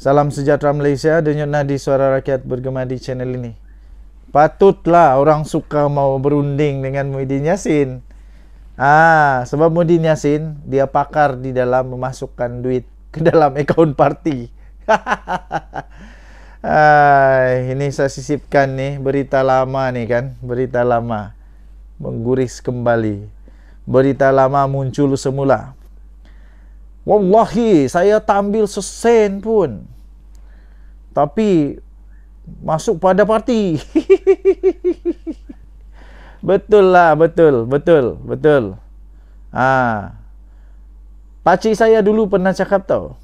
Salam sejahtera Malaysia, denyut nadi suara rakyat bergema di channel ini. Patutlah orang suka mau berunding dengan Muhyiddin Yassin. Ah, sebab Muhyiddin Yassin, dia pakar di dalam memasukkan duit ke dalam akaun parti. ah, ini saya sisipkan nih, berita lama nih kan, berita lama. Mengguris kembali. Berita lama muncul semula. Wallahi saya tak ambil sesen pun Tapi Masuk pada parti Betul lah betul Betul betul ha. Pakcik saya dulu pernah cakap tau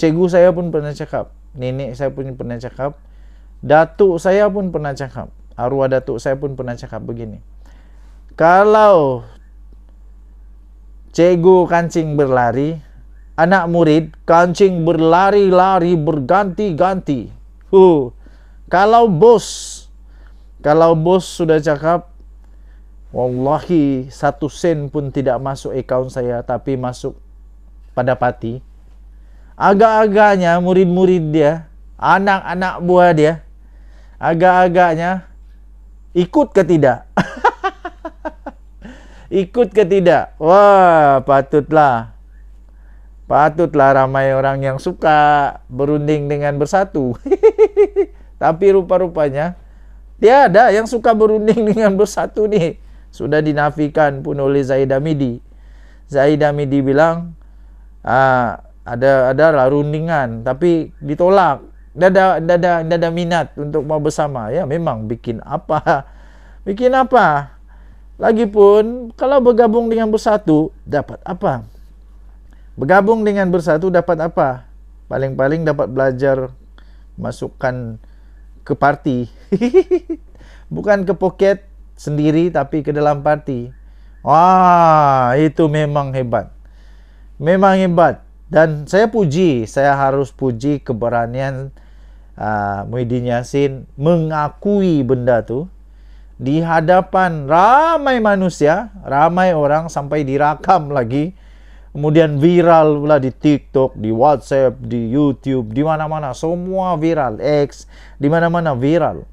Cikgu saya pun pernah cakap Nenek saya pun pernah cakap Datuk saya pun pernah cakap Arwah datuk saya pun pernah cakap begini Kalau Cikgu kancing berlari anak murid, kancing berlari-lari berganti-ganti. Hu, Kalau bos, kalau bos sudah cakap, wallahi satu sen pun tidak masuk account saya, tapi masuk pada pati. Agak-agaknya murid-murid dia, anak-anak buah dia, agak-agaknya ikut ke tidak? ikut ke tidak? Wah, patutlah. Patutlah ramai orang yang suka berunding dengan bersatu. Tapi rupa-rupanya, tiada yang suka berunding dengan bersatu nih. Sudah dinafikan pun oleh Zaid Amidi. Zaid Amidi bilang, ah, ada lah rundingan tapi ditolak dada dada dada minat untuk mau bersama ya memang bikin apa bikin apa Lagipun kalau bergabung dengan bersatu dapat apa Bergabung dengan bersatu dapat apa? Paling-paling dapat belajar masukkan ke parti. Bukan ke poket sendiri tapi ke dalam parti. Wah, itu memang hebat. Memang hebat. Dan saya puji, saya harus puji keberanian uh, Muhyiddin Yassin mengakui benda tu di hadapan ramai manusia, ramai orang sampai dirakam lagi. kemudian viral lah di TikTok, di WhatsApp, di YouTube, di mana-mana semua viral, X, di mana-mana viral.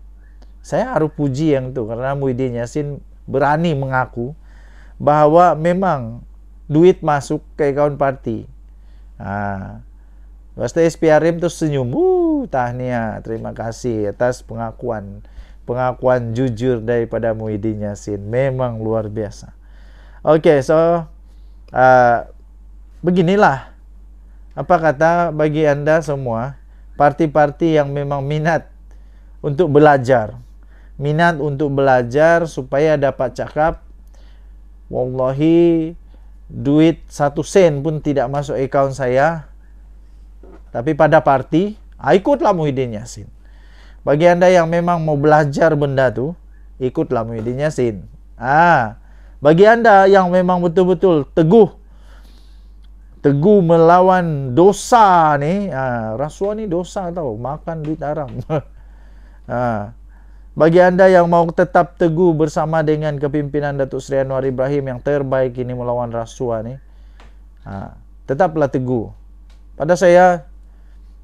Saya harus puji yang itu karena Muhyiddin Yassin berani mengaku bahwa memang duit masuk ke account party. Nah, Pasti SPRM terus senyum, uh, tahnia, terima kasih atas pengakuan, pengakuan jujur daripada Muhyiddin Yassin memang luar biasa. Oke, okay, so uh, Beginilah apa kata bagi Anda semua, parti-parti yang memang minat untuk belajar, minat untuk belajar supaya dapat cakap wallahi duit satu sen pun tidak masuk account saya tapi pada parti ah, ikutlah Muhyiddin yassin bagi anda yang memang mau belajar benda tu ikutlah Muhyiddin yassin ah bagi anda yang memang betul-betul teguh teguh melawan dosa ni ha, rasuah ni dosa tau makan duit haram ha. bagi anda yang mau tetap teguh bersama dengan kepimpinan Datuk Seri Anwar Ibrahim yang terbaik ini melawan rasuah ni ha, tetaplah teguh pada saya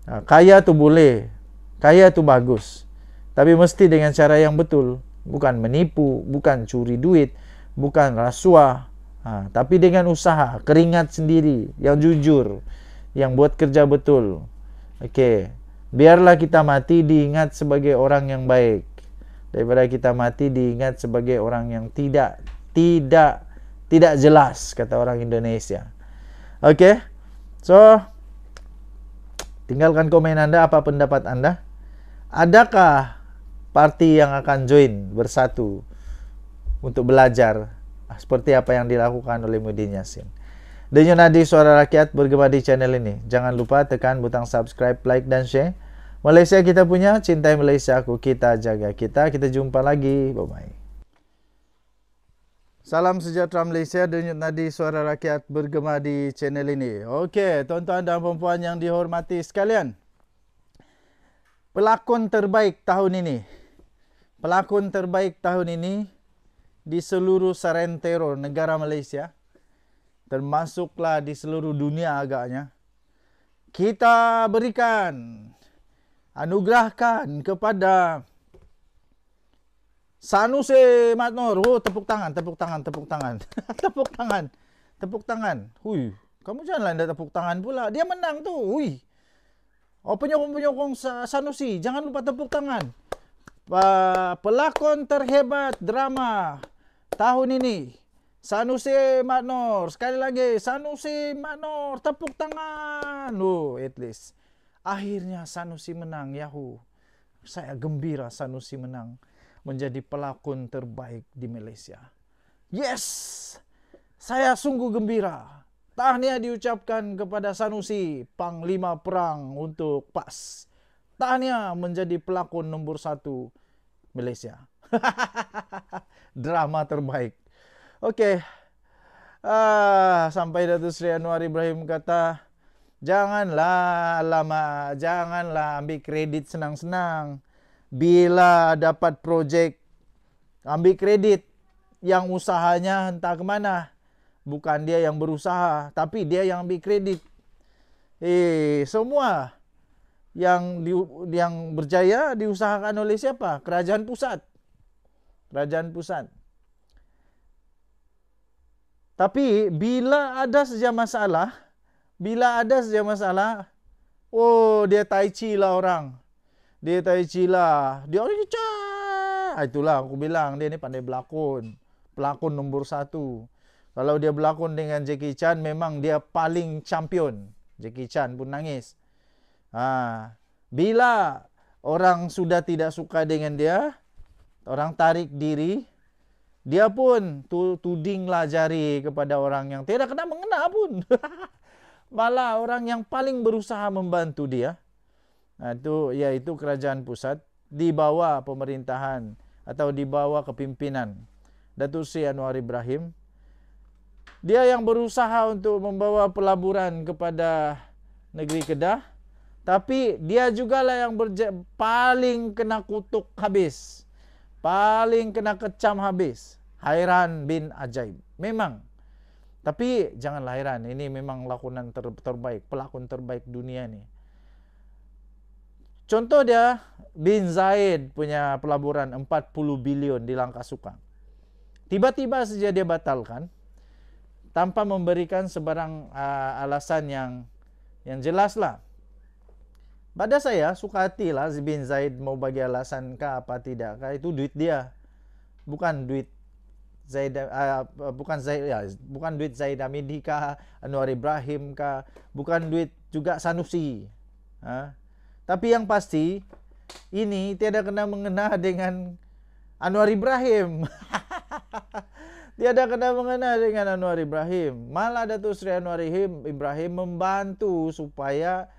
ha, kaya tu boleh kaya tu bagus tapi mesti dengan cara yang betul bukan menipu bukan curi duit bukan rasuah Ha, tapi dengan usaha, keringat sendiri, yang jujur, yang buat kerja betul. Okey. Biarlah kita mati diingat sebagai orang yang baik. Daripada kita mati diingat sebagai orang yang tidak tidak tidak jelas kata orang Indonesia. Okey. So tinggalkan komen anda apa pendapat anda? Adakah parti yang akan join bersatu untuk belajar Ah, seperti apa yang dilakukan oleh Mudin Yasin. Denyut nadi suara rakyat bergema di channel ini. Jangan lupa tekan butang subscribe, like dan share. Malaysia kita punya, cintai Malaysia aku, kita jaga kita. Kita jumpa lagi. Bye-bye. Salam sejahtera Malaysia, denyut nadi suara rakyat bergema di channel ini. Okey, tuan-tuan dan puan-puan yang dihormati sekalian. Pelakon terbaik tahun ini. Pelakon terbaik tahun ini di seluruh Serentero negara Malaysia termasuklah di seluruh dunia agaknya kita berikan anugerahkan kepada Sanusi Matnor oh tepuk tangan tepuk tangan tepuk tangan tepuk tangan tepuk tangan hui kamu janganlah anda tepuk tangan pula dia menang tu hui oh penyokong-penyokong Sanusi jangan lupa tepuk tangan pelakon terhebat drama tahun ini. Sanusi Manor. Sekali lagi, Sanusi Manor. Tepuk tangan. Oh, at least. Akhirnya Sanusi menang, yahu Saya gembira Sanusi menang. Menjadi pelakon terbaik di Malaysia. Yes! Saya sungguh gembira. Tahniah diucapkan kepada Sanusi, Panglima Perang untuk PAS. Tahniah menjadi pelakon nomor satu Malaysia. drama terbaik. Oke. Okay. Ah, sampai Datuk Sri Anwar Ibrahim kata, "Janganlah lama, janganlah ambil kredit senang-senang. Bila dapat projek, ambil kredit yang usahanya entah kemana. Bukan dia yang berusaha, tapi dia yang ambil kredit." Eh, semua yang di, yang berjaya diusahakan oleh siapa? Kerajaan pusat. kerajaan pusat. Tapi bila ada saja masalah, bila ada saja masalah, oh dia tai chi lah orang. Dia tai chi lah. Dia orang ah, Itulah aku bilang dia ni pandai berlakon. Pelakon nombor satu. Kalau dia berlakon dengan Jackie Chan, memang dia paling champion. Jackie Chan pun nangis. Ha. Bila orang sudah tidak suka dengan dia, orang tarik diri dia pun tuding lah jari kepada orang yang tidak kena mengena pun malah orang yang paling berusaha membantu dia itu yaitu kerajaan pusat di bawah pemerintahan atau di bawah kepimpinan Datuk Sri Anwar Ibrahim dia yang berusaha untuk membawa pelaburan kepada negeri Kedah tapi dia jugalah yang paling kena kutuk habis paling kena kecam habis. Hairan bin Ajaib. Memang. Tapi janganlah hairan. Ini memang lakonan ter terbaik. Pelakon terbaik dunia ni. Contoh dia bin Zaid punya pelaburan 40 bilion di Langkah Suka. Tiba-tiba saja dia batalkan tanpa memberikan sebarang uh, alasan yang yang jelaslah. Pada saya, suka hati lah bin Zaid mau bagi alasan kah apa tidak kah. Itu duit dia. Bukan duit Zaid, uh, bukan Zaid, ya, bukan duit Zaid Amidi kah, Anwar Ibrahim kah, bukan duit juga Sanusi. Ha? Tapi yang pasti, ini tiada kena mengena dengan Anwar Ibrahim. tiada kena mengena dengan Anwar Ibrahim. Malah Datuk Sri Anwar Ibrahim membantu supaya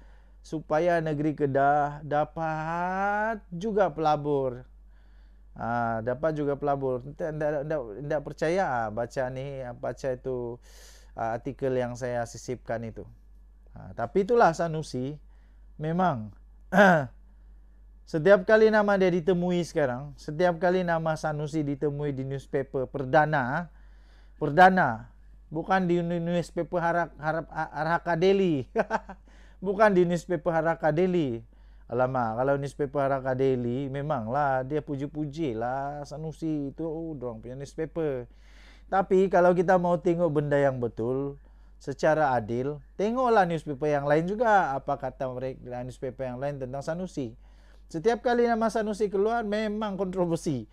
supaya negeri Kedah dapat juga pelabur. Ha, dapat juga pelabur. Tidak percaya ha, baca ni baca itu ha, artikel yang saya sisipkan itu. Ha, tapi itulah Sanusi. Memang setiap kali nama dia ditemui sekarang, setiap kali nama Sanusi ditemui di newspaper perdana, perdana bukan di newspaper harap harap Arhaka Delhi. bukan di newspaper Haraka Daily. Alamak, kalau newspaper Haraka Daily, memanglah dia puji-puji lah Sanusi itu, oh, dorang punya newspaper. Tapi kalau kita mau tengok benda yang betul, secara adil, tengoklah newspaper yang lain juga. Apa kata mereka newspaper yang lain tentang Sanusi. Setiap kali nama Sanusi keluar, memang kontroversi.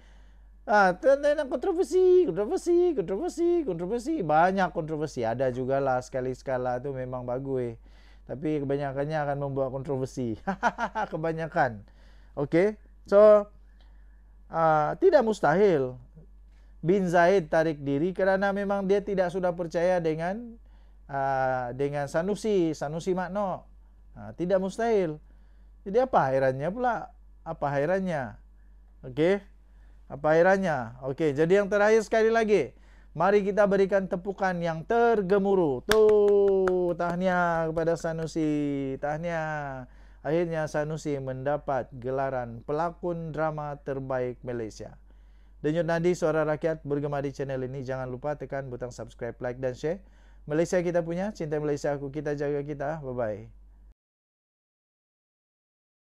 Ah, tentang kontroversi, kontroversi, kontroversi, kontroversi. Banyak kontroversi. Ada juga lah sekali-sekala tu memang bagus. Eh tapi kebanyakannya akan membawa kontroversi. Kebanyakan. Okey. So uh, tidak mustahil bin Zaid tarik diri kerana memang dia tidak sudah percaya dengan uh, dengan Sanusi, Sanusi Makno. Uh, tidak mustahil. Jadi apa hairannya pula? Apa hairannya? Okey. Apa hairannya? Okey, jadi yang terakhir sekali lagi. Mari kita berikan tepukan yang tergemuruh. Tu, tahniah kepada Sanusi. Tahniah. Akhirnya Sanusi mendapat gelaran pelakon drama terbaik Malaysia. Denyut Nadi Suara Rakyat bergema di channel ini. Jangan lupa tekan butang subscribe, like dan share. Malaysia kita punya, cinta Malaysia aku, kita jaga kita. Bye bye.